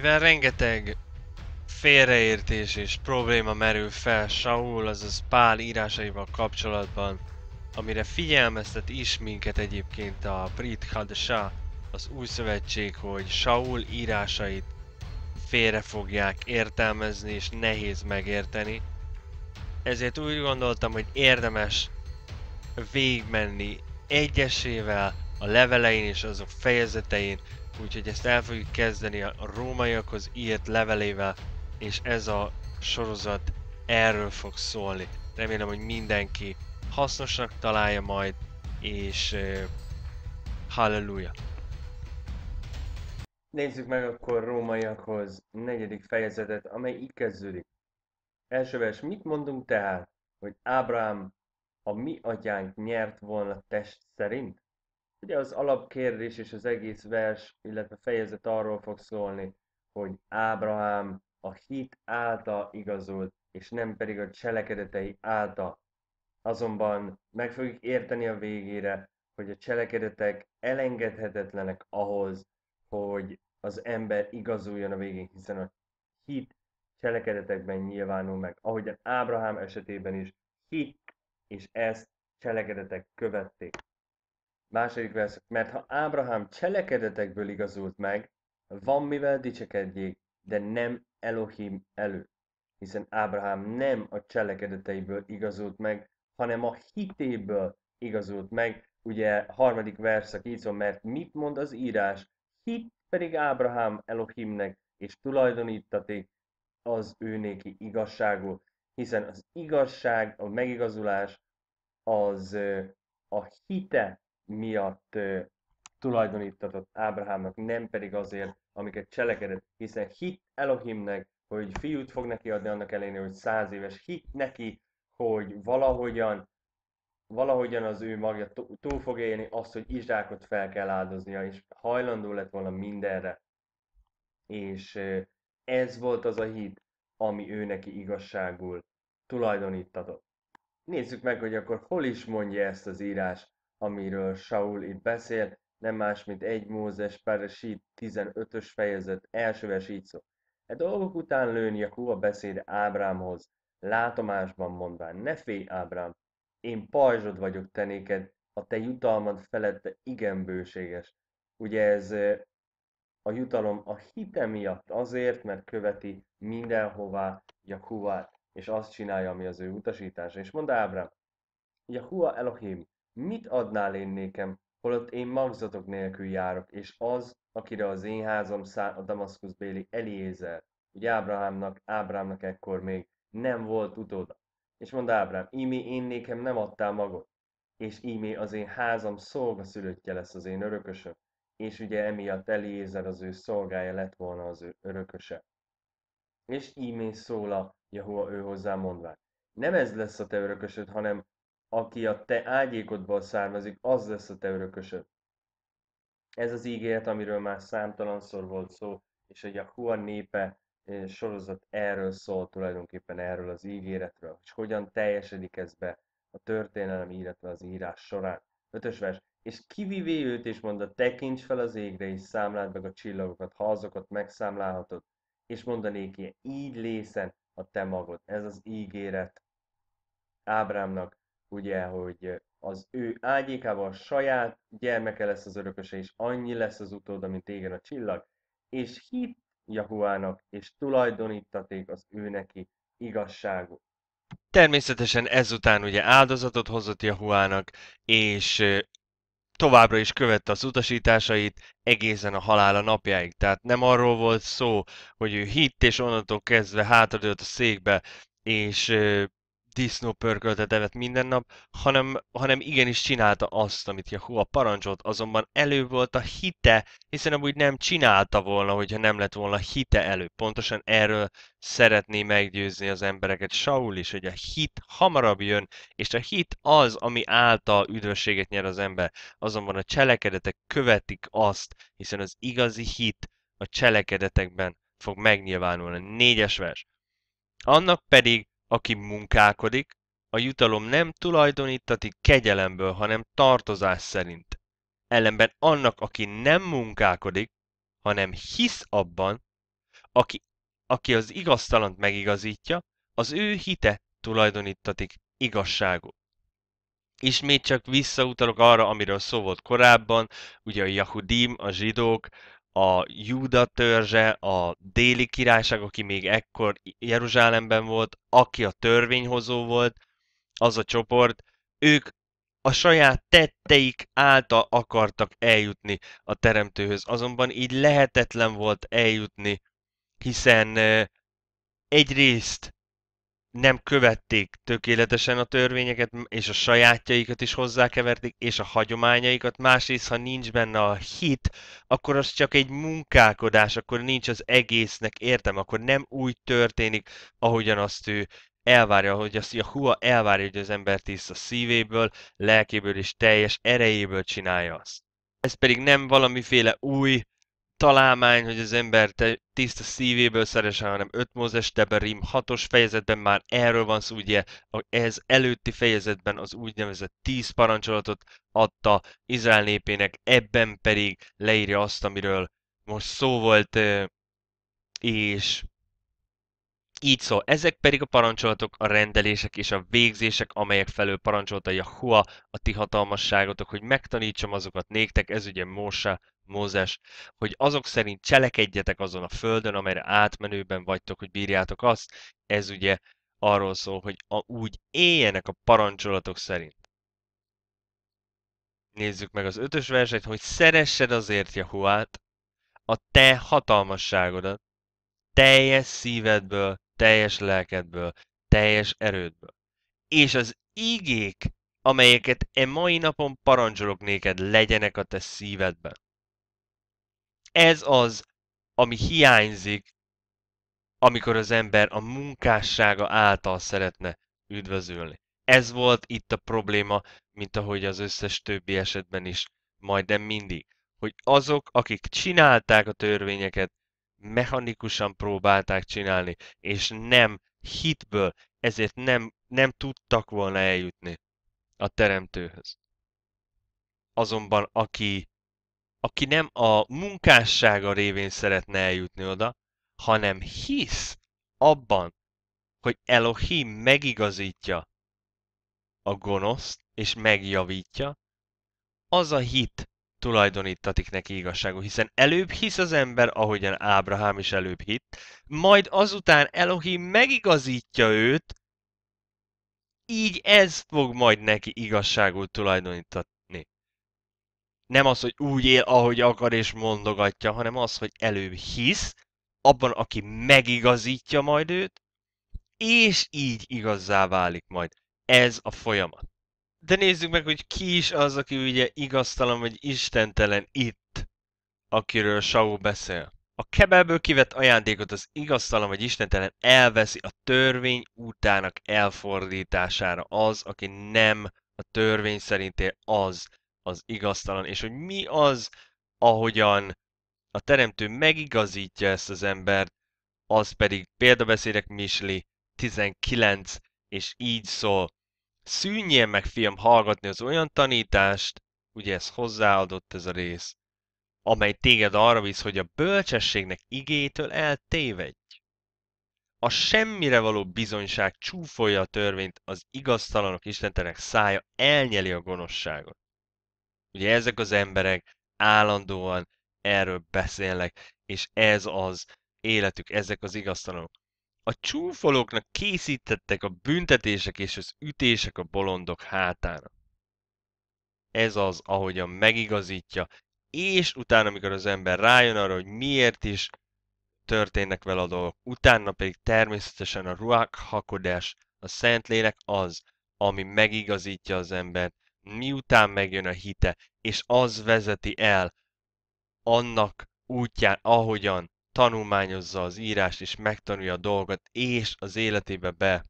Mivel rengeteg félreértés és probléma merül fel Saul, azaz Pál írásaival kapcsolatban, amire figyelmeztet is minket egyébként a Brit Hadasha, az új szövetség, hogy Saul írásait félre fogják értelmezni és nehéz megérteni. Ezért úgy gondoltam, hogy érdemes végigmenni egyesével a levelein és azok fejezetein, Úgyhogy ezt el fogjuk kezdeni a rómaiakhoz írt levelével, és ez a sorozat erről fog szólni. Remélem, hogy mindenki hasznosnak találja majd, és euh, halleluja! Nézzük meg akkor rómaiakhoz negyedik fejezetet, amely így kezdődik. Első vers, mit mondunk tehát, hogy Ábrám a mi atyánk nyert volna test szerint? Ugye az alapkérdés és az egész vers, illetve fejezet arról fog szólni, hogy Ábrahám a hit által igazult, és nem pedig a cselekedetei által. Azonban meg fogjuk érteni a végére, hogy a cselekedetek elengedhetetlenek ahhoz, hogy az ember igazuljon a végén, hiszen a hit cselekedetekben nyilvánul meg. Ahogyan Ábrahám esetében is hit, és ezt cselekedetek követték. Második vers, Mert ha Ábrahám cselekedetekből igazult meg, van mivel dicsekedjék, de nem Elohim elő, Hiszen Ábrahám nem a cselekedeteiből igazult meg, hanem a hitéből igazult meg. Ugye harmadik verszak így szól, mert mit mond az írás? Hit pedig Ábrahám Elohimnek, és tulajdonítaték az őnéki igazságú, hiszen az igazság, a megigazulás az a hite miatt tulajdonítatott Ábrahámnak, nem pedig azért, amiket cselekedett, hiszen hit Elohimnek, hogy fiút fog neki adni annak ellenére, hogy száz éves, hit neki, hogy valahogyan, valahogyan az ő magja túl fog élni azt, hogy Izsákot fel kell áldoznia, és hajlandó lett volna mindenre. És ez volt az a hit, ami ő neki igazságul tulajdonítatott. Nézzük meg, hogy akkor hol is mondja ezt az írás amiről Saul itt beszél, nem más, mint egy Mózes Peresit 15-ös fejezet első vers így szó. E dolgok után lőn Jakú a beszéd Ábrámhoz, látomásban mondván, ne félj Ábrám, én pajzsod vagyok tenéked, a te jutalmad felette igen bőséges. Ugye ez eh, a jutalom a hite miatt azért, mert követi mindenhová Jakúvát, és azt csinálja, ami az ő utasítása. És mondta Ábrám, Jakúva Elohim, Mit adnál én nékem, holott én magzatok nélkül járok, és az, akire az én házam száll a béli Eliézer, hogy Ábrahámnak, Ábrámnak ekkor még nem volt utóda. És mond Ábrám, ímé én nékem nem adtál magot, és ímé az én házam szolgaszülöttje lesz az én örökösöm, és ugye emiatt Eliézer az ő szolgája lett volna az ő örököse. És ímé szól a Jehova ő hozzá mondván. Nem ez lesz a te örökösöd, hanem aki a te ágyékodból származik, az lesz a te örökösöd. Ez az ígéret, amiről már számtalanszor volt szó, és egy a Juan népe sorozat erről szól tulajdonképpen erről az ígéretről, és hogyan teljesedik ez be a történelem, illetve az írás során. Ötös vers. És kivivé őt, és mondta, tekints fel az égre, és számláld meg a csillagokat, ha azokat megszámlálhatod, és mondanék ilyen, így lészen a te magod. Ez az ígéret Ábrámnak, ugye, hogy az ő ágyékában a saját gyermeke lesz az örököse, és annyi lesz az utód, mint égen a csillag, és hit Jahuának, és tulajdonítaték az ő neki igazságot. Természetesen ezután ugye áldozatot hozott Jahuának, és továbbra is követte az utasításait egészen a halála napjáig. Tehát nem arról volt szó, hogy ő hitt, és onnantól kezdve hátradőlt a székbe, és disznópörköltet evett minden nap, hanem, hanem igenis csinálta azt, amit Jehova parancsolt, azonban elő volt a hite, hiszen amúgy nem csinálta volna, hogyha nem lett volna hite elő. Pontosan erről szeretné meggyőzni az embereket Saul is, hogy a hit hamarabb jön, és a hit az, ami által üdvösséget nyer az ember. Azonban a cselekedetek követik azt, hiszen az igazi hit a cselekedetekben fog megnyilvánulni. Négyes vers. Annak pedig, aki munkálkodik, a jutalom nem tulajdonítatik kegyelemből, hanem tartozás szerint. Ellenben annak, aki nem munkálkodik, hanem hisz abban, aki, aki az igaztalant megigazítja, az ő hite tulajdonítatik igazságot. Ismét csak visszautalok arra, amiről szó volt korábban, ugye a Yahudim, a zsidók, a Júda törzse, a déli királyság, aki még ekkor Jeruzsálemben volt, aki a törvényhozó volt, az a csoport, ők a saját tetteik által akartak eljutni a teremtőhöz. Azonban így lehetetlen volt eljutni, hiszen egyrészt nem követték tökéletesen a törvényeket, és a sajátjaikat is hozzákeverték, és a hagyományaikat. Másrészt, ha nincs benne a hit, akkor az csak egy munkálkodás, akkor nincs az egésznek értem, akkor nem úgy történik, ahogyan azt ő elvárja, hogy a hua elvárja, hogy az ember tiszta szívéből, lelkéből és teljes erejéből csinálja azt. Ez pedig nem valamiféle új találmány, hogy az ember te, tiszta szívéből szeresen, hanem 5 Mózes Teberim, hatos fejezetben már erről van szó, ugye ez előtti fejezetben az úgynevezett 10 parancsolatot adta Izrael népének, ebben pedig leírja azt, amiről most szó volt, és így szó ezek pedig a parancsolatok, a rendelések és a végzések, amelyek felől parancsolta Jahua a ti hatalmasságotok, hogy megtanítsam azokat néktek, ez ugye Mósa, Mózes, hogy azok szerint cselekedjetek azon a földön, amelyre átmenőben vagytok, hogy bírjátok azt, ez ugye arról szól, hogy a, úgy éljenek a parancsolatok szerint. Nézzük meg az ötös verset, hogy szeressed azért Jahuát, a te hatalmasságodat, teljes szívedből, teljes lelkedből, teljes erődből. És az ígék, amelyeket e mai napon parancsolok néked, legyenek a te szívedben. Ez az, ami hiányzik, amikor az ember a munkássága által szeretne üdvözölni. Ez volt itt a probléma, mint ahogy az összes többi esetben is majdnem mindig, hogy azok, akik csinálták a törvényeket, mechanikusan próbálták csinálni, és nem hitből, ezért nem, nem tudtak volna eljutni a teremtőhöz. Azonban aki, aki nem a munkássága révén szeretne eljutni oda, hanem hisz abban, hogy Elohim megigazítja a gonoszt, és megjavítja, az a hit tulajdonítatik neki igazságot, hiszen előbb hisz az ember, ahogyan Ábrahám is előbb hitt, majd azután Elohim megigazítja őt, így ez fog majd neki igazságot tulajdonítatni. Nem az, hogy úgy él, ahogy akar és mondogatja, hanem az, hogy előbb hisz, abban, aki megigazítja majd őt, és így igazzá válik majd. Ez a folyamat de nézzük meg, hogy ki is az, aki ugye igaztalan vagy istentelen itt, akiről Saul beszél. A kebelből kivett ajándékot az igaztalan vagy istentelen elveszi a törvény utának elfordítására az, aki nem a törvény szerint él az, az igaztalan. És hogy mi az, ahogyan a teremtő megigazítja ezt az embert, az pedig példabeszédek Misli 19, és így szól, szűnjél meg, fiam, hallgatni az olyan tanítást, ugye ez hozzáadott ez a rész, amely téged arra visz, hogy a bölcsességnek igétől eltévedj. A semmire való bizonyság csúfolja a törvényt, az igaztalanok istentenek szája elnyeli a gonoszságot. Ugye ezek az emberek állandóan erről beszélnek, és ez az életük, ezek az igaztalanok. A csúfolóknak készítettek a büntetések és az ütések a bolondok hátára. Ez az, ahogyan megigazítja, és utána, amikor az ember rájön arra, hogy miért is történnek vele a dolgok, utána pedig természetesen a ruák hakodás, a szentlélek az, ami megigazítja az embert, miután megjön a hite, és az vezeti el annak útján, ahogyan tanulmányozza az írást, és megtanulja a dolgot, és az életébe be,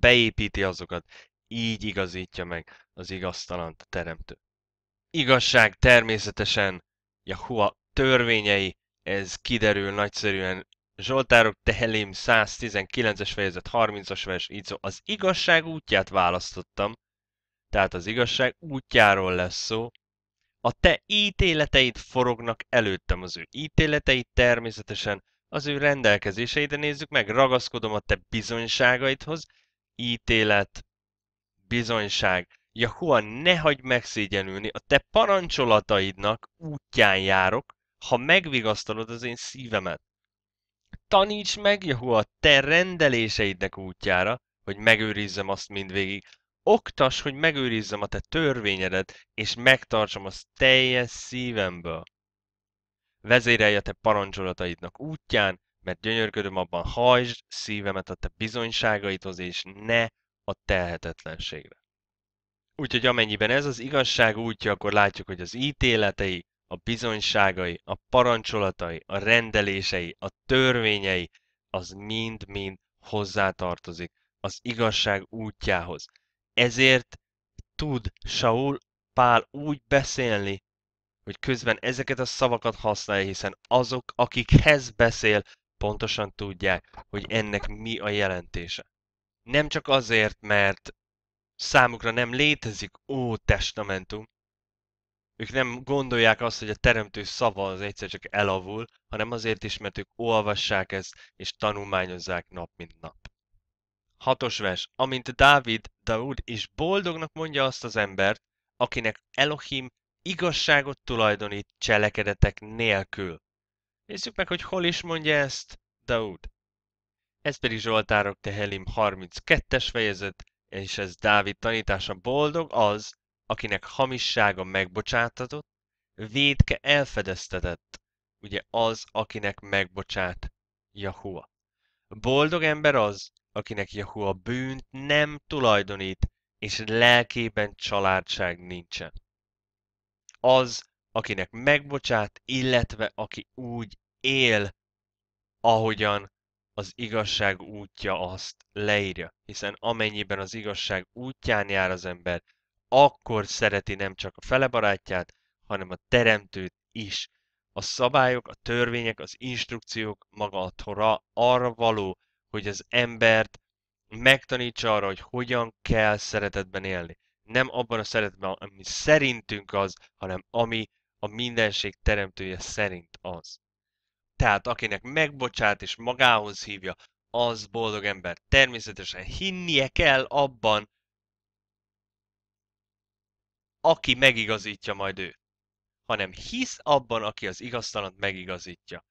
beépíti azokat, így igazítja meg az igaztalant a teremtő. Igazság természetesen Jahua törvényei, ez kiderül nagyszerűen Zsoltárok Tehelém 119-es fejezet 30-as vers, így szó, az igazság útját választottam, tehát az igazság útjáról lesz szó, a te ítéleteid forognak előttem, az ő ítéleteid természetesen az ő rendelkezéseide nézzük meg, ragaszkodom a te bizonyságaidhoz, ítélet, bizonyság. Jahua, ne hagyj megszégyenülni, a te parancsolataidnak útján járok, ha megvigasztalod az én szívemet. Taníts meg, Jahua, a te rendeléseidnek útjára, hogy megőrizzem azt mindvégig, oktas, hogy megőrizzem a te törvényedet, és megtartsam azt teljes szívemből. Vezérelj a te parancsolataidnak útján, mert gyönyörködöm abban, hajtsd szívemet a te bizonyságaidhoz, és ne a tehetetlenségre. Úgyhogy amennyiben ez az igazság útja, akkor látjuk, hogy az ítéletei, a bizonyságai, a parancsolatai, a rendelései, a törvényei, az mind-mind hozzátartozik az igazság útjához. Ezért tud Saul Pál úgy beszélni, hogy közben ezeket a szavakat használja, hiszen azok, akikhez beszél, pontosan tudják, hogy ennek mi a jelentése. Nem csak azért, mert számukra nem létezik ó testamentum, ők nem gondolják azt, hogy a teremtő szava az egyszer csak elavul, hanem azért is, mert ők olvassák ezt, és tanulmányozzák nap mint nap. Hatos vers. Amint Dávid, Daud és boldognak mondja azt az embert, akinek Elohim igazságot tulajdonít cselekedetek nélkül. Nézzük meg, hogy hol is mondja ezt Daud. Ez pedig Zsoltárok Tehelim 32-es fejezet, és ez Dávid tanítása boldog az, akinek hamissága megbocsátatott, védke elfedeztetett, ugye az, akinek megbocsát Jahua. Boldog ember az, akinek jehu a bűnt nem tulajdonít, és lelkében családság nincsen. Az, akinek megbocsát, illetve aki úgy él, ahogyan az igazság útja azt leírja. Hiszen amennyiben az igazság útján jár az ember, akkor szereti nem csak a fele barátját, hanem a teremtőt is. A szabályok, a törvények, az instrukciók, maga a Tora arra való, hogy az embert megtanítsa arra, hogy hogyan kell szeretetben élni. Nem abban a szeretetben, ami szerintünk az, hanem ami a mindenség teremtője szerint az. Tehát akinek megbocsát és magához hívja, az boldog ember. Természetesen hinnie kell abban, aki megigazítja majd őt, hanem hisz abban, aki az igaztalant megigazítja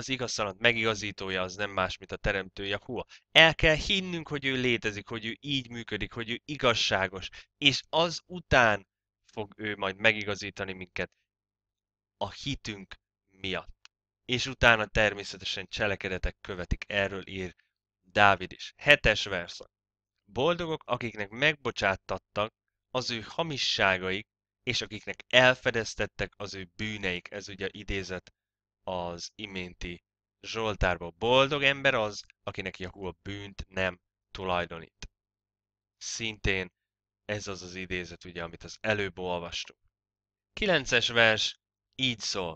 az igaztalant megigazítója az nem más, mint a teremtő Jakua. El kell hinnünk, hogy ő létezik, hogy ő így működik, hogy ő igazságos, és az után fog ő majd megigazítani minket a hitünk miatt. És utána természetesen cselekedetek követik, erről ír Dávid is. Hetes verszak. Boldogok, akiknek megbocsáttattak az ő hamisságaik, és akiknek elfedeztettek az ő bűneik, ez ugye idézet az iménti Zsoltárba boldog ember az, akinek Jakub a bűnt nem tulajdonít. Szintén ez az az idézet, ugye, amit az előbb olvastunk. 9 vers így szól.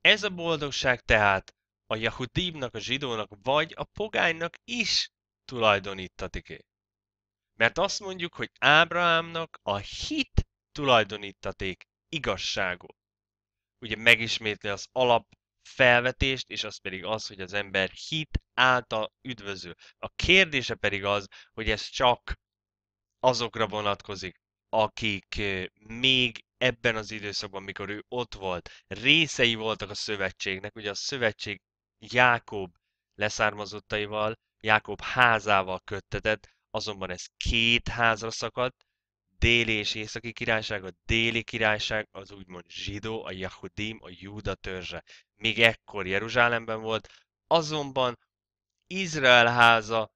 Ez a boldogság tehát a Jahudibnak, a zsidónak, vagy a pogánynak is tulajdonítatik Mert azt mondjuk, hogy Ábrahámnak a hit tulajdonítaték igazságú ugye megismétli az alap felvetést, és az pedig az, hogy az ember hit által üdvözül. A kérdése pedig az, hogy ez csak azokra vonatkozik, akik még ebben az időszakban, mikor ő ott volt, részei voltak a szövetségnek, ugye a szövetség Jákob leszármazottaival, Jákob házával köttetett, azonban ez két házra szakadt, déli és északi királyság, a déli királyság az úgymond zsidó, a Jahudim, a Júda törzse. Még ekkor Jeruzsálemben volt, azonban Izrael háza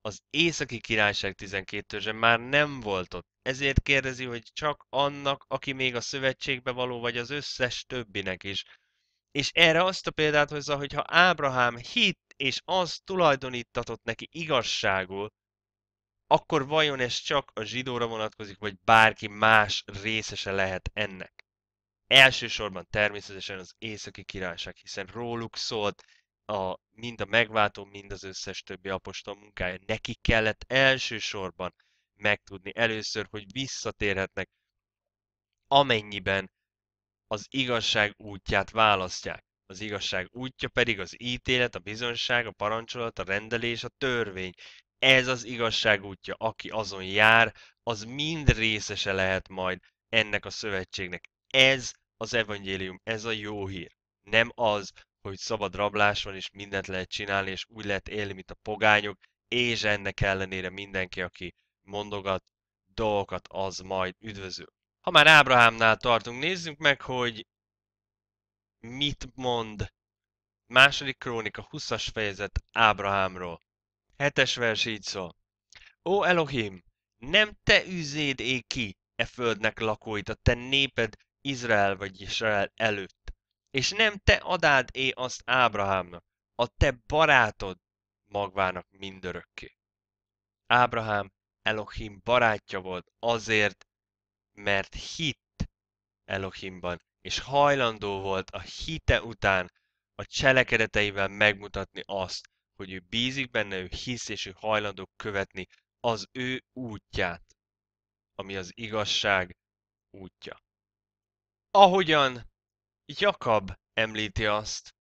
az északi királyság 12 törzse már nem volt ott. Ezért kérdezi, hogy csak annak, aki még a szövetségbe való, vagy az összes többinek is. És erre azt a példát hozza, hogy ha Ábrahám hit és az tulajdonítatott neki igazságul, akkor vajon ez csak a zsidóra vonatkozik, vagy bárki más részese lehet ennek? Elsősorban természetesen az északi királyság, hiszen róluk szólt a, mind a megváltó, mind az összes többi apostol munkája. Neki kellett elsősorban megtudni először, hogy visszatérhetnek, amennyiben az igazság útját választják. Az igazság útja pedig az ítélet, a bizonság, a parancsolat, a rendelés, a törvény ez az igazság útja, aki azon jár, az mind részese lehet majd ennek a szövetségnek. Ez az evangélium, ez a jó hír. Nem az, hogy szabad rablás van, és mindent lehet csinálni, és úgy lehet élni, mint a pogányok, és ennek ellenére mindenki, aki mondogat dolgokat, az majd üdvözül. Ha már Ábrahámnál tartunk, nézzünk meg, hogy mit mond második krónika 20-as fejezet Ábrahámról. Hetes vers így szól. Ó Elohim, nem te üzéd é ki e földnek lakóit, a te néped Izrael vagy Izrael előtt. És nem te adád é azt Ábrahámnak, a te barátod magvának mindörökké. Ábrahám Elohim barátja volt azért, mert hitt Elohimban, és hajlandó volt a hite után a cselekedeteivel megmutatni azt, hogy ő bízik benne, ő hisz, és ő hajlandó követni az ő útját, ami az igazság útja. Ahogyan Jakab említi azt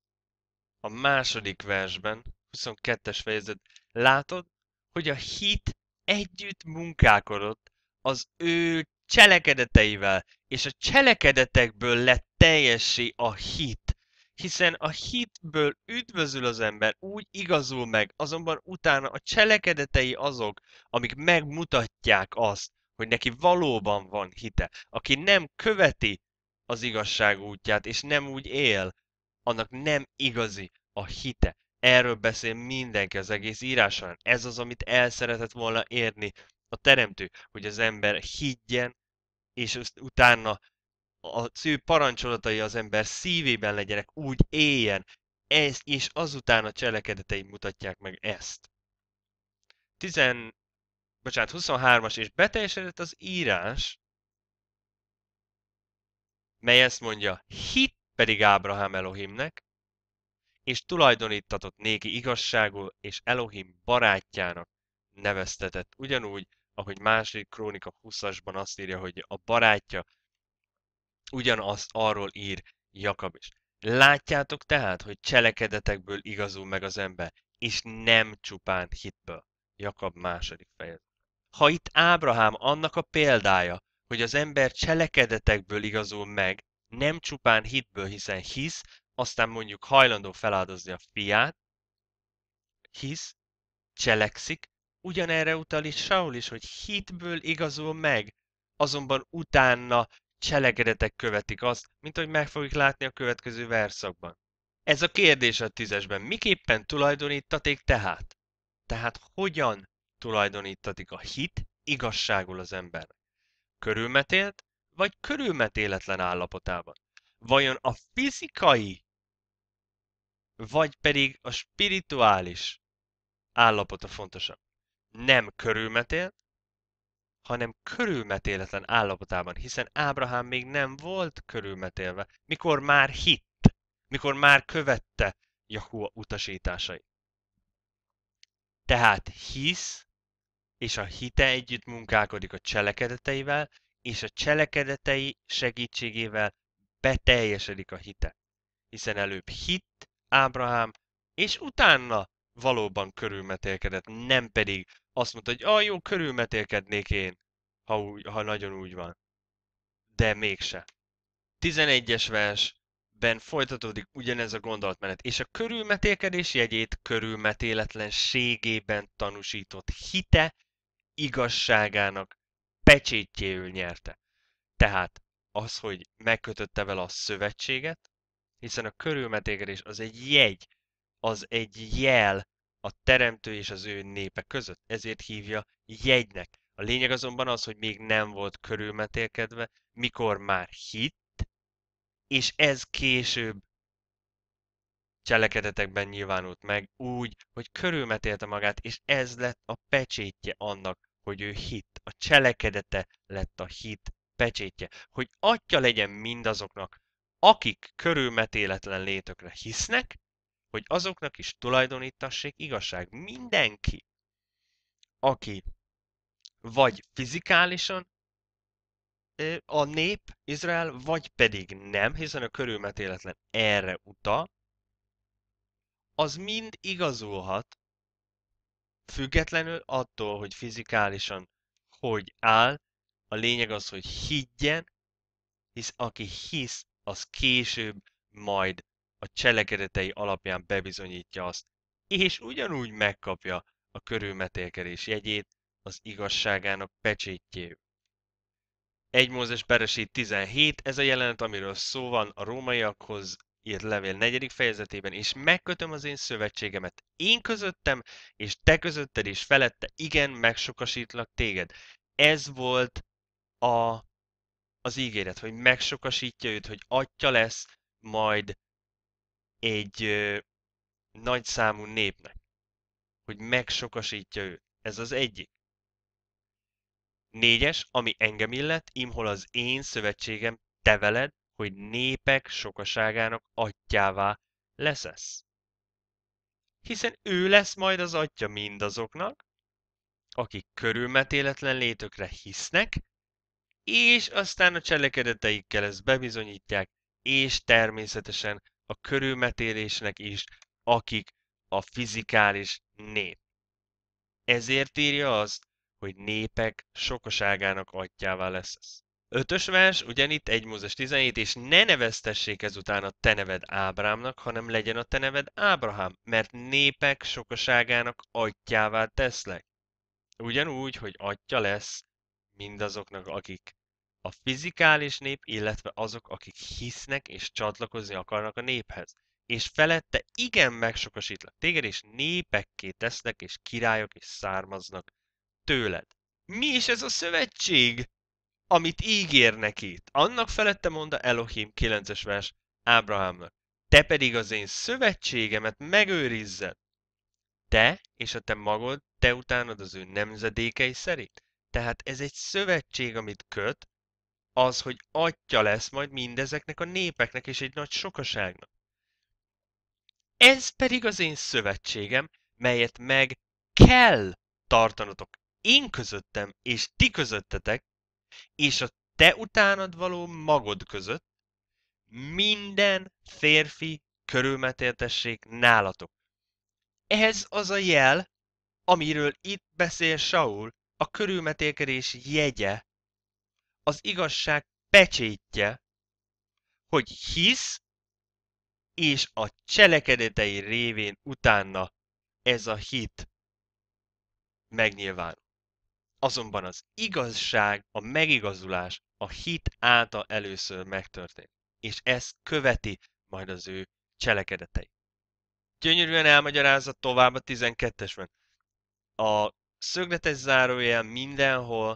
a második versben, 22-es fejezet, látod, hogy a hit együtt munkálkodott az ő cselekedeteivel, és a cselekedetekből lett teljesi a hit hiszen a hitből üdvözül az ember, úgy igazul meg, azonban utána a cselekedetei azok, amik megmutatják azt, hogy neki valóban van hite. Aki nem követi az igazság útját, és nem úgy él, annak nem igazi a hite. Erről beszél mindenki az egész íráson. Ez az, amit el szeretett volna érni a teremtő, hogy az ember higgyen, és utána az ő parancsolatai az ember szívében legyenek, úgy éljen, ezt, és azután a cselekedetei mutatják meg ezt. 10, bocsánat, 23-as, és beteljesedett az írás, mely ezt mondja, hit pedig Ábrahám Elohimnek, és tulajdonítatott néki igazságul, és Elohim barátjának neveztetett. Ugyanúgy, ahogy második krónika 20-asban azt írja, hogy a barátja Ugyanazt arról ír Jakab is. Látjátok tehát, hogy cselekedetekből igazul meg az ember, és nem csupán hitből. Jakab második fejezet. Ha itt Ábrahám annak a példája, hogy az ember cselekedetekből igazul meg, nem csupán hitből, hiszen hisz, aztán mondjuk hajlandó feláldozni a fiát, hisz, cselekszik, ugyanerre utal is Saul is, hogy hitből igazul meg, azonban utána cselekedetek követik azt, mint ahogy meg fogjuk látni a következő verszakban. Ez a kérdés a tízesben. Miképpen tulajdonítaték tehát? Tehát hogyan tulajdonítatik a hit igazságul az ember? Körülmetélt vagy körülmetéletlen állapotában? Vajon a fizikai, vagy pedig a spirituális állapota fontosabb? Nem körülmetélt, hanem körülmetéletlen állapotában, hiszen Ábrahám még nem volt körülmetélve, mikor már hitt, mikor már követte Jahua utasításait. Tehát hisz, és a hite együtt munkálkodik a cselekedeteivel, és a cselekedetei segítségével beteljesedik a hite. Hiszen előbb hitt Ábrahám, és utána valóban körülmetélkedett, nem pedig azt mondta, hogy ah, jó, körülmetélkednék én, ha, úgy, ha nagyon úgy van. De mégse. 11-es versben folytatódik ugyanez a gondolatmenet, és a körülmetélkedés jegyét körülmetéletlenségében tanúsított hite igazságának pecsétjéül nyerte. Tehát az, hogy megkötötte vele a szövetséget, hiszen a körülmetélkedés az egy jegy, az egy jel a teremtő és az ő népe között, ezért hívja jegynek. A lényeg azonban az, hogy még nem volt körülmetélkedve, mikor már hitt, és ez később cselekedetekben nyilvánult meg úgy, hogy körülmetélte magát, és ez lett a pecsétje annak, hogy ő hit. A cselekedete lett a hit pecsétje, hogy atya legyen mindazoknak, akik körülmetéletlen létökre hisznek, hogy azoknak is tulajdonítassék igazság mindenki, aki vagy fizikálisan a nép, Izrael, vagy pedig nem, hiszen a körülmetéletlen erre uta, az mind igazulhat, függetlenül attól, hogy fizikálisan hogy áll, a lényeg az, hogy higgyen, hisz aki hisz, az később majd a cselekedetei alapján bebizonyítja azt, és ugyanúgy megkapja a körülmetélkedés jegyét az igazságának pecsétjéül. 1 Mózes Beresét 17, ez a jelenet, amiről szó van a rómaiakhoz írt levél 4. fejezetében, és megkötöm az én szövetségemet én közöttem, és te közötted és felette, igen, megsokasítlak téged. Ez volt a, az ígéret, hogy megsokasítja őt, hogy atya lesz, majd egy ö, nagy számú népnek, hogy megsokasítja őt. Ez az egyik. Négyes, ami engem illet, imhol az én szövetségem te veled, hogy népek sokaságának atyává leszesz. Hiszen ő lesz majd az atya mindazoknak, akik körülmetéletlen létökre hisznek, és aztán a cselekedeteikkel ezt bebizonyítják, és természetesen a körülmetélésnek is, akik a fizikális nép. Ezért írja azt, hogy népek sokaságának atyává lesz. Ötös vers, ugyanitt 1 Mózes 17, és ne neveztessék ezután a te neved Ábrámnak, hanem legyen a te neved Ábrahám, mert népek sokaságának atyává teszlek. Ugyanúgy, hogy atya lesz mindazoknak, akik a fizikális nép, illetve azok, akik hisznek és csatlakozni akarnak a néphez. És felette igen megsokasítlak téged, és népekké tesznek, és királyok is származnak tőled. Mi is ez a szövetség, amit ígérnek itt? Annak felette mondta Elohim 9-es vers Ábrahámnak. Te pedig az én szövetségemet megőrizzed. Te és a te magod, te utánad az ő nemzedékei szerint. Tehát ez egy szövetség, amit köt, az, hogy atya lesz majd mindezeknek a népeknek és egy nagy sokaságnak. Ez pedig az én szövetségem, melyet meg kell tartanatok. én közöttem és ti közöttetek, és a te utánad való magod között, minden férfi körülmetéltessék nálatok. Ez az a jel, amiről itt beszél Saul, a körülmetélkedés jegye az igazság pecsétje, hogy hisz, és a cselekedetei révén utána ez a hit megnyilvánul. Azonban az igazság, a megigazulás a hit által először megtörtént, és ezt követi majd az ő cselekedetei. Gyönyörűen elmagyarázza tovább a 12-esben. A szögletes zárójel mindenhol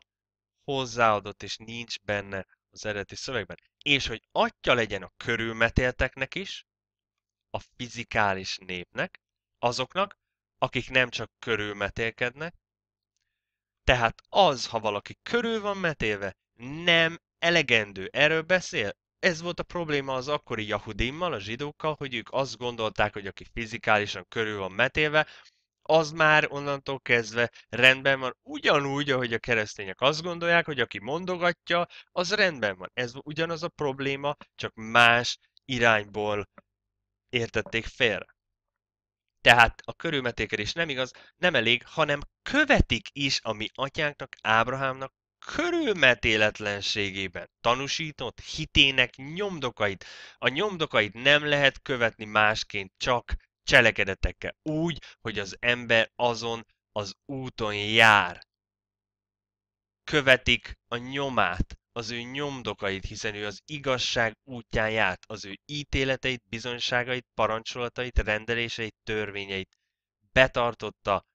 hozzáadott, és nincs benne az eredeti szövegben. És hogy atya legyen a körülmetélteknek is, a fizikális népnek, azoknak, akik nem csak körülmetélkednek, tehát az, ha valaki körül van metélve, nem elegendő. Erről beszél? Ez volt a probléma az akkori jahudimmal, a zsidókkal, hogy ők azt gondolták, hogy aki fizikálisan körül van metélve, az már onnantól kezdve rendben van. Ugyanúgy, ahogy a keresztények azt gondolják, hogy aki mondogatja, az rendben van. Ez ugyanaz a probléma, csak más irányból értették félre. Tehát a körülmetékedés nem igaz, nem elég, hanem követik is, ami atyánknak, Ábrahámnak körülmetéletlenségében tanúsított hitének nyomdokait. A nyomdokait nem lehet követni másként, csak cselekedetekkel, úgy, hogy az ember azon az úton jár. Követik a nyomát, az ő nyomdokait, hiszen ő az igazság útján járt, az ő ítéleteit, bizonyságait, parancsolatait, rendeléseit, törvényeit betartotta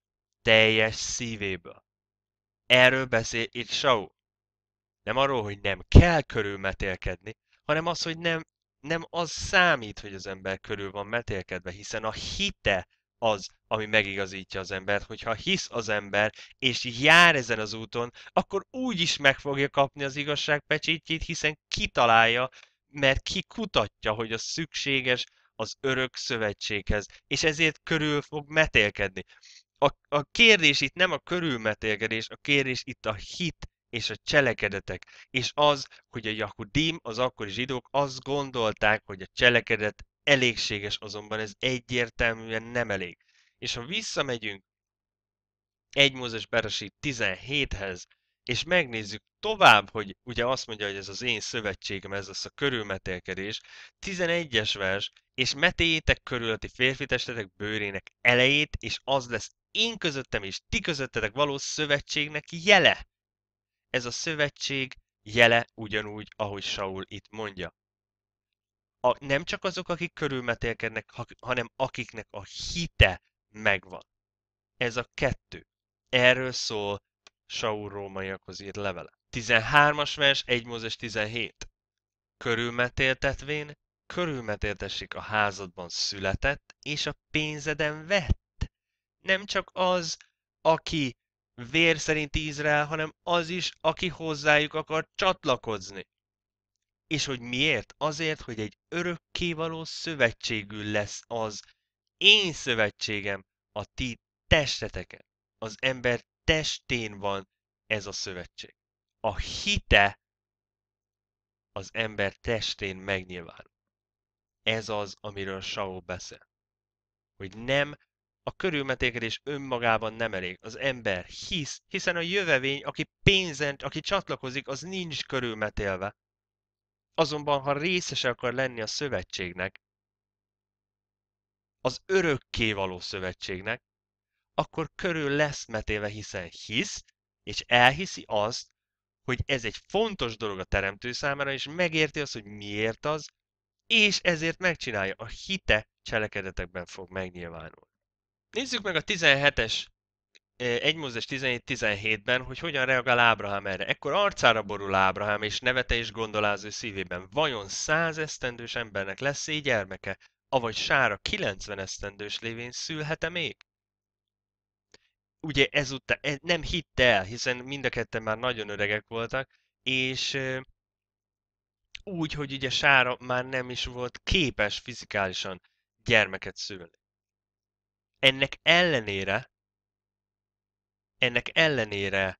teljes szívéből. Erről beszél itt Saul. Nem arról, hogy nem kell körülmetélkedni, hanem az, hogy nem nem az számít, hogy az ember körül van metélkedve, hiszen a hite az, ami megigazítja az embert, hogyha hisz az ember, és jár ezen az úton, akkor úgy is meg fogja kapni az igazság pecsétjét, hiszen kitalálja, mert ki kutatja, hogy a szükséges az örök szövetséghez, és ezért körül fog metélkedni. A, a kérdés itt nem a körülmetélkedés, a kérdés itt a hit és a cselekedetek. És az, hogy a Jakudim, az akkori zsidók azt gondolták, hogy a cselekedet elégséges, azonban ez egyértelműen nem elég. És ha visszamegyünk 1 Mózes Beresi 17-hez, és megnézzük tovább, hogy ugye azt mondja, hogy ez az én szövetségem, ez lesz a körülmetélkedés, 11-es vers, és metéjétek körülötti testetek bőrének elejét, és az lesz én közöttem és ti közöttetek való szövetségnek jele ez a szövetség jele ugyanúgy, ahogy Saul itt mondja. A, nem csak azok, akik körülmetélkednek, ha, hanem akiknek a hite megvan. Ez a kettő. Erről szól Saul rómaiakhoz írt levele. 13-as vers, 1 Mózes 17. Körülmetéltetvén, körülmetéltessék a házadban született, és a pénzeden vett. Nem csak az, aki vér szerint Izrael, hanem az is, aki hozzájuk akar csatlakozni. És hogy miért? Azért, hogy egy örökkévaló szövetségű lesz az én szövetségem a ti testeteken. Az ember testén van ez a szövetség. A hite az ember testén megnyilvánul. Ez az, amiről Saul beszél. Hogy nem a körülmetékedés önmagában nem elég. Az ember hisz, hiszen a jövevény, aki pénzent, aki csatlakozik, az nincs körülmetélve. Azonban, ha részese akar lenni a szövetségnek, az örökké való szövetségnek, akkor körül lesz metéve, hiszen hisz, és elhiszi azt, hogy ez egy fontos dolog a teremtő számára, és megérti azt, hogy miért az, és ezért megcsinálja. A hite cselekedetekben fog megnyilvánulni. Nézzük meg a 17-es, egymozes 17-17-ben, hogy hogyan reagál Ábrahám erre. Ekkor arcára borul Ábrahám, és nevete is gondolázó szívében. Vajon száz esztendős embernek lesz így gyermeke? Avagy Sára 90 esztendős lévén szülhet-e még? Ugye ezután e, nem hitte el, hiszen mind a ketten már nagyon öregek voltak, és úgy, hogy ugye Sára már nem is volt képes fizikálisan gyermeket szülni. Ennek ellenére, ennek ellenére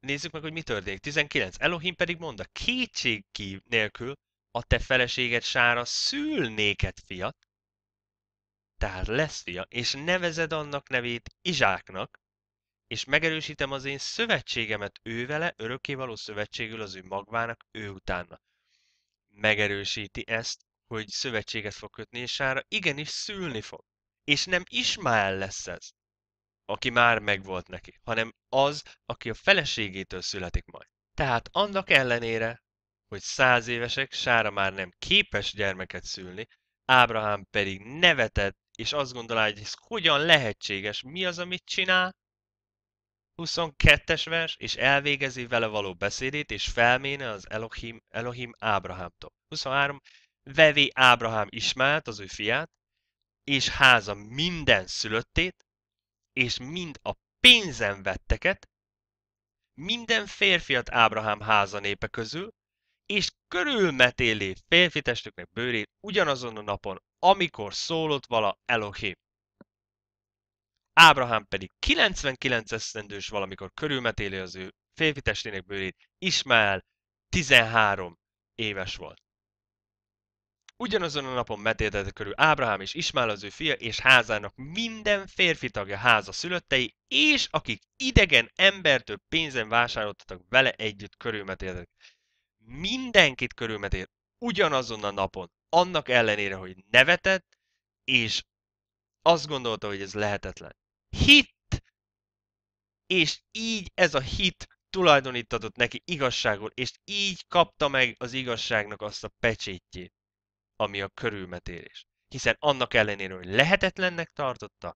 nézzük meg, hogy mi történik. 19. Elohim pedig mondta, kétség nélkül a te feleséged sára szül néked fiat, tehát lesz fia, és nevezed annak nevét Izsáknak, és megerősítem az én szövetségemet ővele, örökkévaló szövetségül az ő magvának, ő utána. Megerősíti ezt, hogy szövetséget fog kötni, és sára igenis szülni fog. És nem Ismael lesz ez, aki már megvolt neki, hanem az, aki a feleségétől születik majd. Tehát annak ellenére, hogy száz évesek, Sára már nem képes gyermeket szülni, Ábrahám pedig nevetett, és azt gondolja, hogy ez hogyan lehetséges, mi az, amit csinál, 22-es vers, és elvégezi vele való beszédét, és felméne az Elohim, Elohim Ábrahámtól. 23. Vevé Ábrahám Ismált, az ő fiát, és háza minden szülöttét, és mind a pénzen vetteket, minden férfiat Ábrahám háza népe közül, és körülmetélé férfi testüknek bőrét ugyanazon a napon, amikor szólott vala Elohim. Ábrahám pedig 99 esztendős valamikor körülmetéli az ő férfi testének bőrét, Ismael 13 éves volt. Ugyanazon a napon metéltet körül Ábrahám és Ismál az ő fia és házának minden férfi tagja háza szülöttei, és akik idegen embertől pénzen vásároltatak vele együtt körülmetéltek. Mindenkit körülmetél ugyanazon a napon, annak ellenére, hogy nevetett, és azt gondolta, hogy ez lehetetlen. Hit! És így ez a hit tulajdonítatott neki igazságot, és így kapta meg az igazságnak azt a pecsétjét ami a körülmetélés. Hiszen annak ellenére, hogy lehetetlennek tartotta,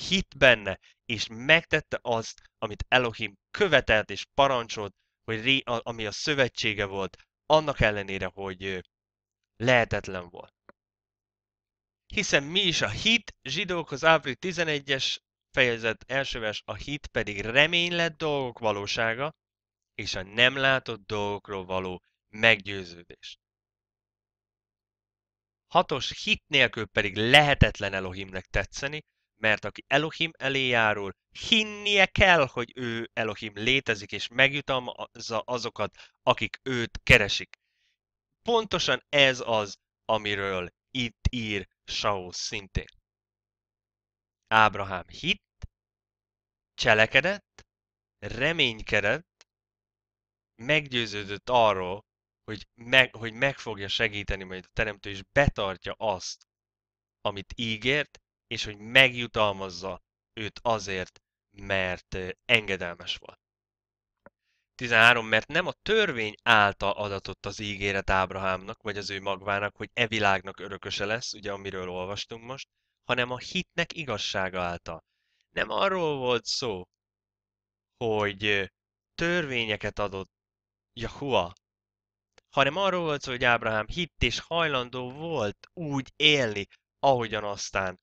hit benne, és megtette azt, amit Elohim követelt és parancsolt, hogy ami a szövetsége volt, annak ellenére, hogy lehetetlen volt. Hiszen mi is a hit, zsidókhoz április 11-es fejezet első vers, a hit pedig remény lett dolgok valósága, és a nem látott dolgokról való meggyőződés. Hatos hit nélkül pedig lehetetlen Elohimnek tetszeni, mert aki Elohim elé járul, hinnie kell, hogy ő Elohim létezik, és megjutalmazza azokat, akik őt keresik. Pontosan ez az, amiről itt ír Saul szintén. Ábrahám hit, cselekedett, reménykedett, meggyőződött arról, hogy meg, hogy meg fogja segíteni majd a teremtő, és betartja azt, amit ígért, és hogy megjutalmazza őt azért, mert engedelmes volt. 13. Mert nem a törvény által adatott az ígéret Ábrahámnak, vagy az ő magvának, hogy e világnak örököse lesz, ugye amiről olvastunk most, hanem a hitnek igazsága által. Nem arról volt szó, hogy törvényeket adott Jahua hanem arról volt szó, hogy Ábrahám hitt és hajlandó volt úgy élni, ahogyan aztán,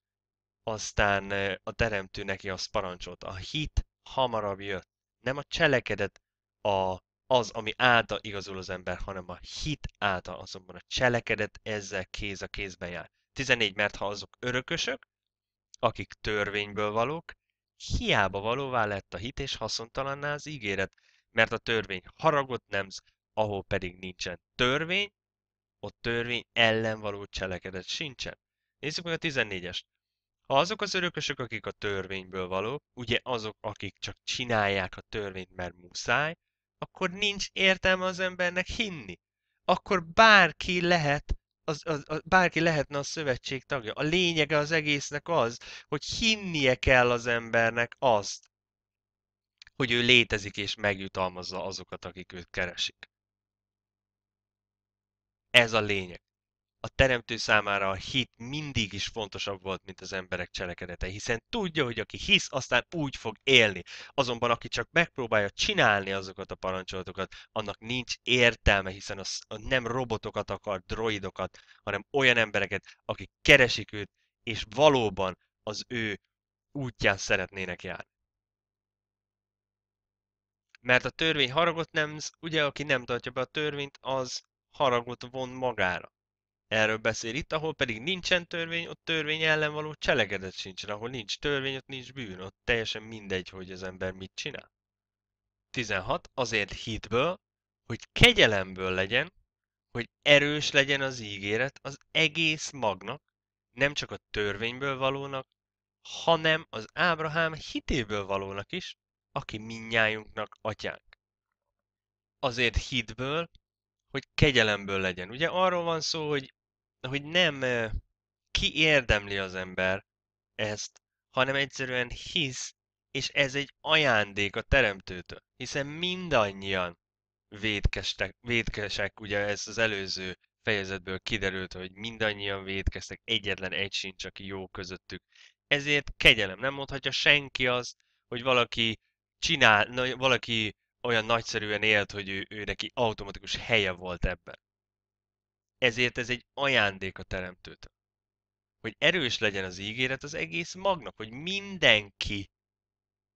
aztán a teremtő neki azt parancsolt. A hit hamarabb jött. Nem a cselekedet a, az, ami által igazul az ember, hanem a hit által azonban a cselekedet ezzel kéz a kézben jár. 14. Mert ha azok örökösök, akik törvényből valók, hiába valóvá lett a hit, és haszontalanná az ígéret, mert a törvény haragot nemz, ahol pedig nincsen törvény, ott törvény ellen való cselekedet sincsen. Nézzük meg a 14-est. Ha azok az örökösök, akik a törvényből valók, ugye azok, akik csak csinálják a törvényt, mert muszáj, akkor nincs értelme az embernek hinni. Akkor bárki lehet az, az, az, bárki lehetne a szövetség tagja. A lényege az egésznek az, hogy hinnie kell az embernek azt, hogy ő létezik és megjutalmazza azokat, akik őt keresik. Ez a lényeg. A teremtő számára a hit mindig is fontosabb volt, mint az emberek cselekedete, hiszen tudja, hogy aki hisz, aztán úgy fog élni. Azonban aki csak megpróbálja csinálni azokat a parancsolatokat, annak nincs értelme, hiszen az nem robotokat akar, droidokat, hanem olyan embereket, akik keresik őt, és valóban az ő útján szeretnének járni. Mert a törvény haragot nem, ugye aki nem tartja be a törvényt, az haragot von magára. Erről beszél itt, ahol pedig nincsen törvény, ott törvény ellen való cselekedet sincs, ahol nincs törvény, ott nincs bűn, ott teljesen mindegy, hogy az ember mit csinál. 16. Azért hitből, hogy kegyelemből legyen, hogy erős legyen az ígéret az egész magnak, nem csak a törvényből valónak, hanem az Ábrahám hitéből valónak is, aki minnyájunknak atyánk. Azért hitből, hogy kegyelemből legyen. Ugye arról van szó, hogy, hogy nem ki érdemli az ember ezt, hanem egyszerűen hisz, és ez egy ajándék a teremtőtől. Hiszen mindannyian védkestek, védkesek, ugye ez az előző fejezetből kiderült, hogy mindannyian védkeztek, egyetlen egy sincs, aki jó közöttük. Ezért kegyelem. Nem mondhatja senki az, hogy valaki csinál, valaki olyan nagyszerűen élt, hogy ő, ő neki automatikus helye volt ebben. Ezért ez egy ajándék a teremtőt, Hogy erős legyen az ígéret az egész magnak, hogy mindenki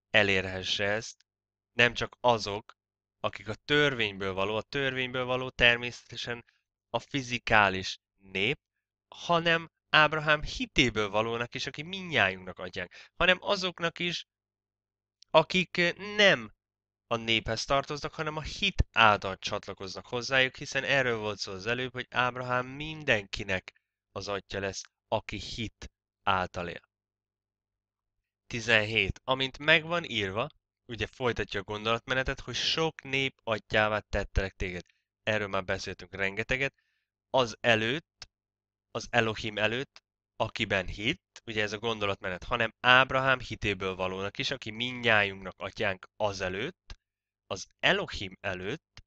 elérhesse ezt, nem csak azok, akik a törvényből való, a törvényből való természetesen a fizikális nép, hanem Ábrahám hitéből valónak is, aki minnyájunknak adják, hanem azoknak is, akik nem a néphez tartoznak, hanem a hit által csatlakoznak hozzájuk, hiszen erről volt szó az előbb, hogy Ábrahám mindenkinek az atya lesz, aki hit által él. 17. Amint megvan írva, ugye folytatja a gondolatmenetet, hogy sok nép atyává tettelek téged. Erről már beszéltünk rengeteget. Az előtt, az Elohim előtt, akiben hit, ugye ez a gondolatmenet, hanem Ábrahám hitéből valónak is, aki mindnyájunknak atyánk azelőtt, az Elohim előtt,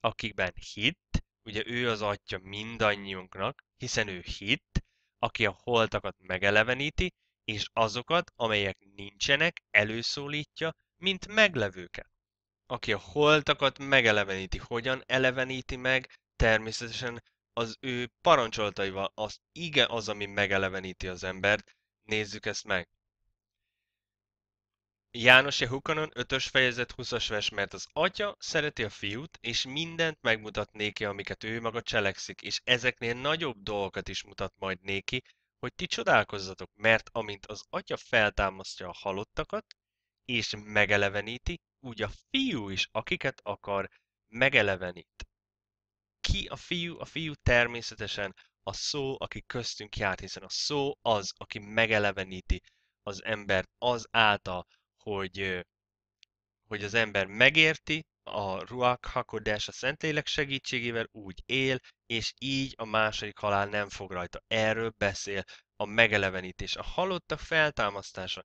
akikben hitt, ugye ő az atya mindannyiunknak, hiszen ő hitt, aki a holtakat megeleveníti, és azokat, amelyek nincsenek, előszólítja, mint meglevőket. Aki a holtakat megeleveníti, hogyan eleveníti meg? Természetesen az ő parancsolataival, az igen az, ami megeleveníti az embert. Nézzük ezt meg. János Jehukanon 5-ös fejezet 20-as vers, mert az atya szereti a fiút, és mindent megmutat néki, amiket ő maga cselekszik, és ezeknél nagyobb dolgokat is mutat majd néki, hogy ti csodálkozzatok, mert amint az atya feltámasztja a halottakat, és megeleveníti, úgy a fiú is, akiket akar, megelevenít ki a fiú? A fiú természetesen a szó, aki köztünk járt, hiszen a szó az, aki megeleveníti az embert az által, hogy, hogy az ember megérti, a ruak hakodás a Szentlélek segítségével úgy él, és így a második halál nem fog rajta. Erről beszél a megelevenítés. A halottak feltámasztása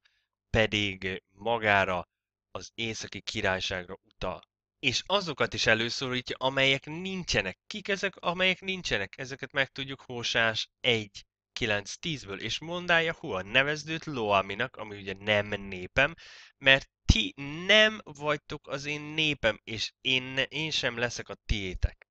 pedig magára az északi királyságra utal és azokat is előszólítja, amelyek nincsenek. Kik ezek, amelyek nincsenek? Ezeket megtudjuk Hósás 1. 9-10-ből, és mondája Hua nevezd őt Loaminak, ami ugye nem népem, mert ti nem vagytok az én népem, és én, ne, én sem leszek a tiétek.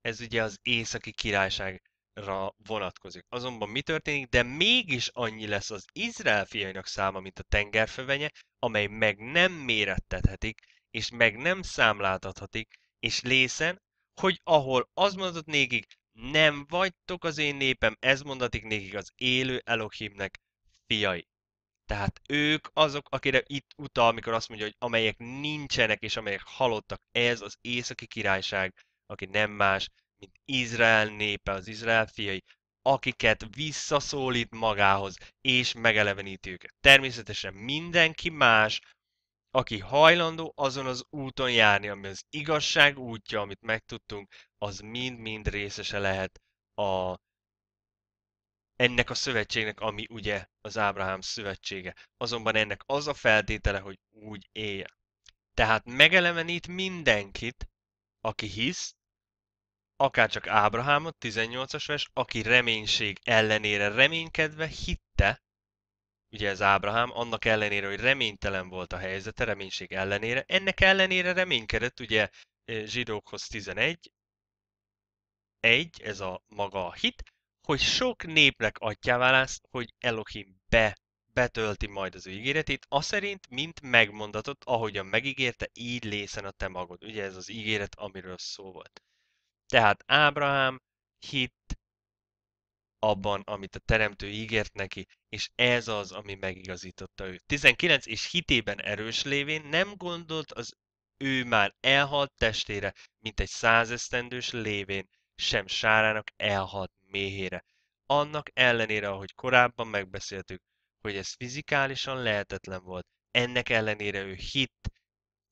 Ez ugye az északi királyságra vonatkozik. Azonban mi történik, de mégis annyi lesz az Izrael fiainak száma, mint a tengerfövenye, amely meg nem mérettethetik, és meg nem számláltathatik, és lészen, hogy ahol az mondatot nékik, nem vagytok az én népem, ez mondatik nékik az élő Elohimnek fiai. Tehát ők azok, akire itt utal, amikor azt mondja, hogy amelyek nincsenek és amelyek halottak, ez az északi királyság, aki nem más, mint Izrael népe, az Izrael fiai, akiket visszaszólít magához, és megeleveníti őket. Természetesen mindenki más, aki hajlandó azon az úton járni, ami az igazság útja, amit megtudtunk, az mind-mind részese lehet a, ennek a szövetségnek, ami ugye az Ábrahám szövetsége. Azonban ennek az a feltétele, hogy úgy élje. Tehát megelevenít mindenkit, aki hisz, akárcsak Ábrahámot, 18-as vers, aki reménység ellenére reménykedve hitte, ugye ez Ábrahám, annak ellenére, hogy reménytelen volt a helyzete, reménység ellenére, ennek ellenére reménykedett, ugye eh, zsidókhoz 11, egy, ez a maga a hit, hogy sok népnek atyává lesz, hogy Elohim be, betölti majd az ő ígéretét, szerint, mint megmondatott, ahogyan megígérte, így lészen a te magod. Ugye ez az ígéret, amiről szó volt. Tehát Ábrahám hit abban, amit a teremtő ígért neki, és ez az, ami megigazította őt. 19 és hitében erős lévén nem gondolt az ő már elhalt testére, mint egy százesztendős lévén, sem sárának elhalt méhére. Annak ellenére, ahogy korábban megbeszéltük, hogy ez fizikálisan lehetetlen volt, ennek ellenére ő hit,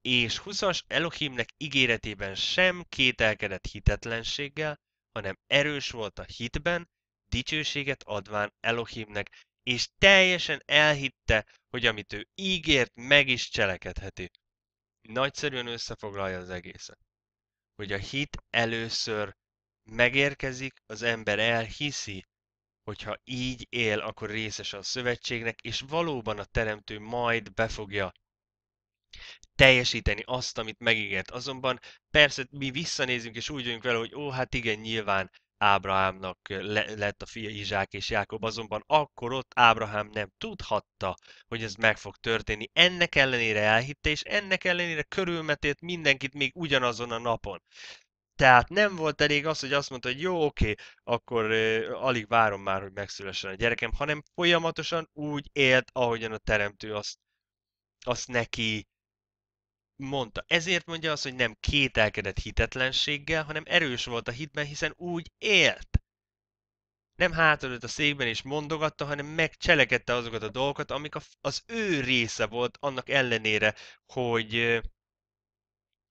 és 20-as Elohimnek ígéretében sem kételkedett hitetlenséggel, hanem erős volt a hitben, dicsőséget adván Elohimnek, és teljesen elhitte, hogy amit ő ígért, meg is cselekedheti. Nagyszerűen összefoglalja az egészet, hogy a hit először megérkezik, az ember elhiszi, hogyha így él, akkor részes a szövetségnek, és valóban a teremtő majd befogja teljesíteni azt, amit megígért. Azonban persze mi visszanézünk, és úgy vagyunk vele, hogy ó, hát igen, nyilván Ábrahámnak lett a fia Izsák és Jákob, azonban akkor ott Ábrahám nem tudhatta, hogy ez meg fog történni. Ennek ellenére elhitte, és ennek ellenére körülmetélt mindenkit még ugyanazon a napon. Tehát nem volt elég az, hogy azt mondta, hogy jó, oké, akkor euh, alig várom már, hogy megszülessen a gyerekem, hanem folyamatosan úgy élt, ahogyan a teremtő azt, azt neki mondta. Ezért mondja azt, hogy nem kételkedett hitetlenséggel, hanem erős volt a hitben, hiszen úgy élt. Nem hátradőlt a székben és mondogatta, hanem megcselekedte azokat a dolgokat, amik az ő része volt, annak ellenére, hogy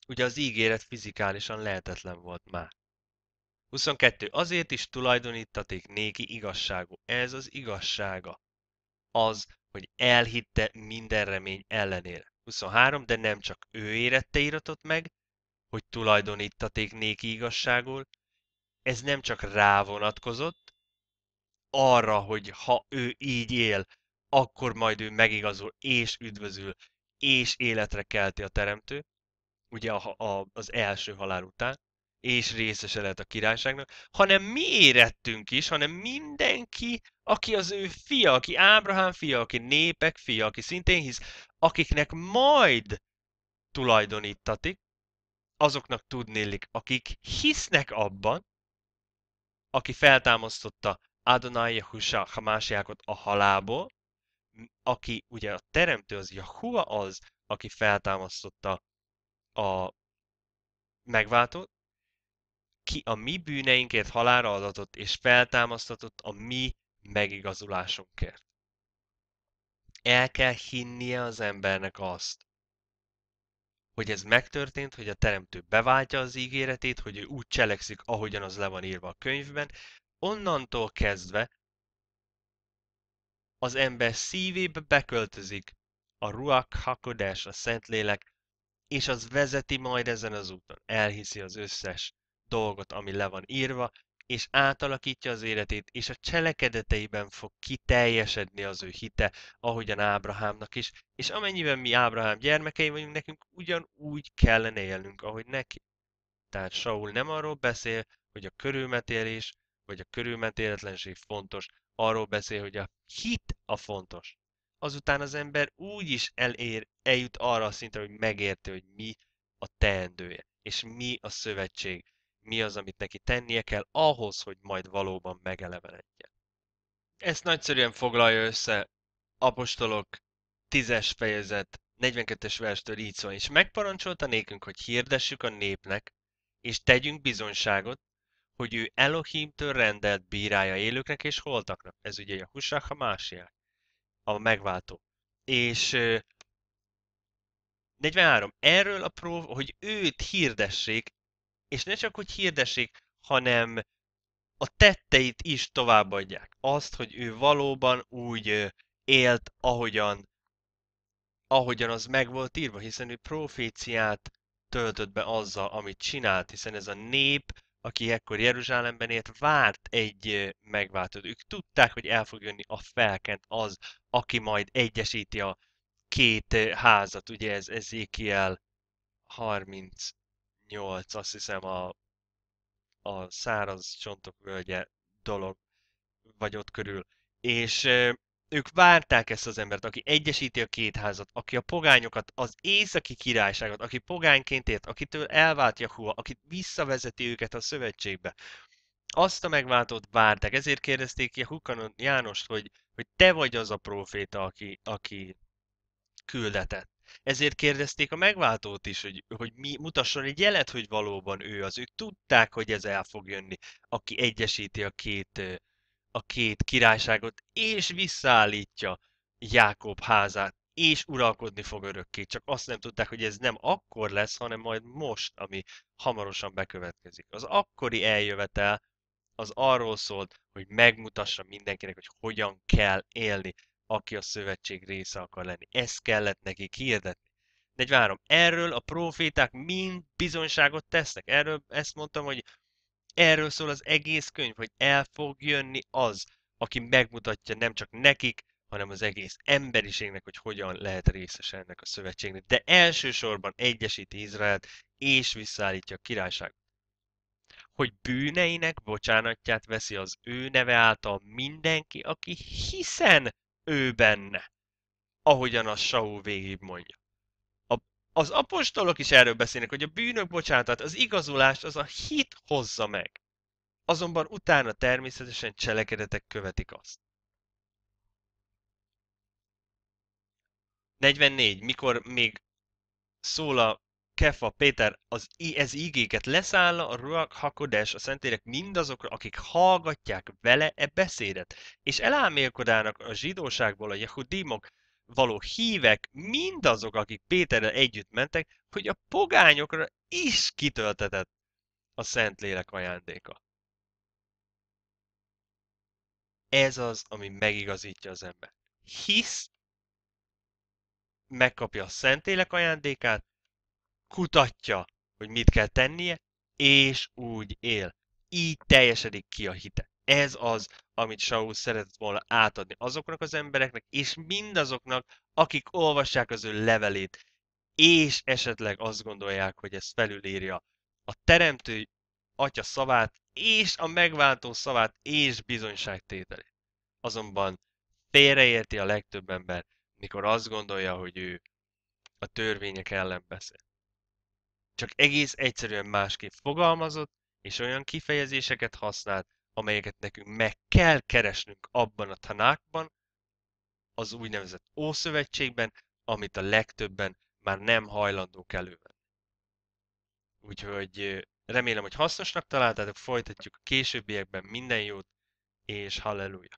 ugye az ígéret fizikálisan lehetetlen volt már. 22. Azért is tulajdonítaték néki igazságú. Ez az igazsága. Az, hogy elhitte minden remény ellenére. 23, de nem csak ő érette íratott meg, hogy tulajdonítaték néki igazságul, ez nem csak rá vonatkozott, arra, hogy ha ő így él, akkor majd ő megigazul és üdvözül, és életre kelti a teremtő, ugye a, a, az első halál után, és részese lett a királyságnak, hanem mi érettünk is, hanem mindenki, aki az ő fia, aki Ábrahám fia, aki népek fia, aki szintén hisz, akiknek majd tulajdonítatik, azoknak tudnélik, akik hisznek abban, aki feltámasztotta Adonai Yahusha Hamásiákot a halából, aki ugye a teremtő az Yahua az, aki feltámasztotta a megváltót, ki a mi bűneinkért halára adatott és feltámasztatott a mi megigazulásunkért. El kell hinnie az embernek azt, hogy ez megtörtént, hogy a Teremtő beváltja az ígéretét, hogy ő úgy cselekszik, ahogyan az le van írva a könyvben, onnantól kezdve az ember szívébe beköltözik a Ruach Hakodás, a Szentlélek, és az vezeti majd ezen az úton. Elhiszi az összes dolgot, ami le van írva, és átalakítja az életét, és a cselekedeteiben fog kiteljesedni az ő hite, ahogyan Ábrahámnak is, és amennyiben mi Ábrahám gyermekei vagyunk, nekünk ugyanúgy kellene élnünk, ahogy neki. Tehát Saul nem arról beszél, hogy a körülmetélés vagy a körülmetéletlenség fontos, arról beszél, hogy a hit a fontos. Azután az ember úgy is elér, eljut arra a szintre, hogy megérti, hogy mi a teendője, és mi a szövetség, mi az, amit neki tennie kell ahhoz, hogy majd valóban megelevenedjen. Ezt nagyszerűen foglalja össze apostolok 10-es fejezet 42-es verstől így szól, és megparancsolta nékünk, hogy hirdessük a népnek, és tegyünk bizonyságot, hogy ő Elohimtől rendelt bírája élőknek és holtaknak. Ez ugye a Husach a a megváltó. És 43. Erről a próf, hogy őt hirdessék és ne csak úgy hirdessék, hanem a tetteit is továbbadják. Azt, hogy ő valóban úgy élt, ahogyan, ahogyan az meg volt írva, hiszen ő proféciát töltött be azzal, amit csinált, hiszen ez a nép, aki ekkor Jeruzsálemben élt, várt egy megváltót. Ők tudták, hogy el fog jönni a felkent az, aki majd egyesíti a két házat, ugye ez Ezékiel 30 8, azt hiszem a, a száraz csontok völgye dolog, vagy ott körül. És ők várták ezt az embert, aki egyesíti a két házat, aki a pogányokat, az északi királyságot, aki pogányként ért, akitől elvált Jahua, akit visszavezeti őket a szövetségbe. Azt a megváltót várták, ezért kérdezték ki Hukanon Jánost, hogy, hogy te vagy az a proféta, aki, aki küldetett. Ezért kérdezték a megváltót is, hogy, hogy mi mutasson egy jelet, hogy valóban ő az. Ők tudták, hogy ez el fog jönni, aki egyesíti a két, a két királyságot, és visszaállítja Jákob házát, és uralkodni fog örökké. Csak azt nem tudták, hogy ez nem akkor lesz, hanem majd most, ami hamarosan bekövetkezik. Az akkori eljövetel az arról szólt, hogy megmutassa mindenkinek, hogy hogyan kell élni aki a szövetség része akar lenni. Ezt kellett nekik hirdetni. 43. Erről a proféták mind bizonyságot tesznek. Erről ezt mondtam, hogy erről szól az egész könyv, hogy el fog jönni az, aki megmutatja nem csak nekik, hanem az egész emberiségnek, hogy hogyan lehet részes ennek a szövetségnek. De elsősorban egyesíti Izraelt, és visszaállítja a királyságot. Hogy bűneinek bocsánatját veszi az ő neve által mindenki, aki hiszen ő benne, ahogyan a Saul végig mondja. A, az apostolok is erről beszélnek, hogy a bűnök bocsánat, az igazolást az a hit hozza meg. Azonban utána természetesen cselekedetek követik azt. 44. Mikor még szól a Kefa Péter az, ez ígéket leszáll a Ruach Hakodes, a Szentlélek mindazokra, akik hallgatják vele e beszédet, és elámélkodának a zsidóságból a jehudimok, való hívek, mindazok, akik Péterrel együtt mentek, hogy a pogányokra is kitöltetett a Szentlélek ajándéka. Ez az, ami megigazítja az ember. Hisz, megkapja a Szentlélek ajándékát, kutatja, hogy mit kell tennie, és úgy él. Így teljesedik ki a hite. Ez az, amit Saul szeretett volna átadni azoknak az embereknek, és mindazoknak, akik olvassák az ő levelét, és esetleg azt gondolják, hogy ez felülírja a teremtő atya szavát, és a megváltó szavát, és bizonyságtételét. Azonban félreérti a legtöbb ember, mikor azt gondolja, hogy ő a törvények ellen beszél csak egész egyszerűen másképp fogalmazott, és olyan kifejezéseket használt, amelyeket nekünk meg kell keresnünk abban a tanákban, az úgynevezett Ószövetségben, amit a legtöbben már nem hajlandók elővenni. Úgyhogy remélem, hogy hasznosnak találtátok, folytatjuk a későbbiekben minden jót, és halleluja!